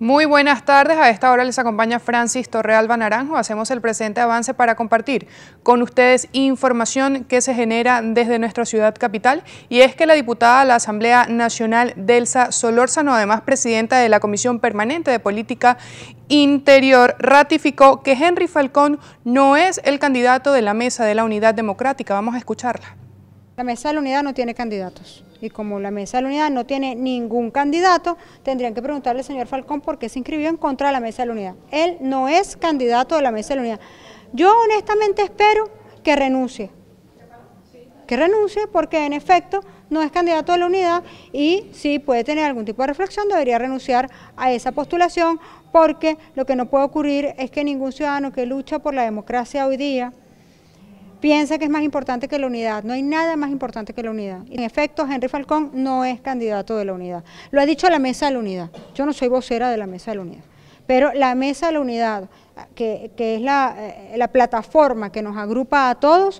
Muy buenas tardes, a esta hora les acompaña Francis Torrealba Naranjo. Hacemos el presente avance para compartir con ustedes información que se genera desde nuestra ciudad capital y es que la diputada a la Asamblea Nacional Delsa Solórzano, además presidenta de la Comisión Permanente de Política Interior, ratificó que Henry Falcón no es el candidato de la mesa de la Unidad Democrática. Vamos a escucharla. La mesa de la unidad no tiene candidatos y como la mesa de la unidad no tiene ningún candidato, tendrían que preguntarle al señor Falcón por qué se inscribió en contra de la mesa de la unidad. Él no es candidato de la mesa de la unidad. Yo honestamente espero que renuncie, que renuncie porque en efecto no es candidato a la unidad y si puede tener algún tipo de reflexión debería renunciar a esa postulación porque lo que no puede ocurrir es que ningún ciudadano que lucha por la democracia hoy día piensa que es más importante que la unidad. No hay nada más importante que la unidad. En efecto, Henry Falcón no es candidato de la unidad. Lo ha dicho la mesa de la unidad. Yo no soy vocera de la mesa de la unidad. Pero la mesa de la unidad, que, es eh, la plataforma que nos agrupa a todos,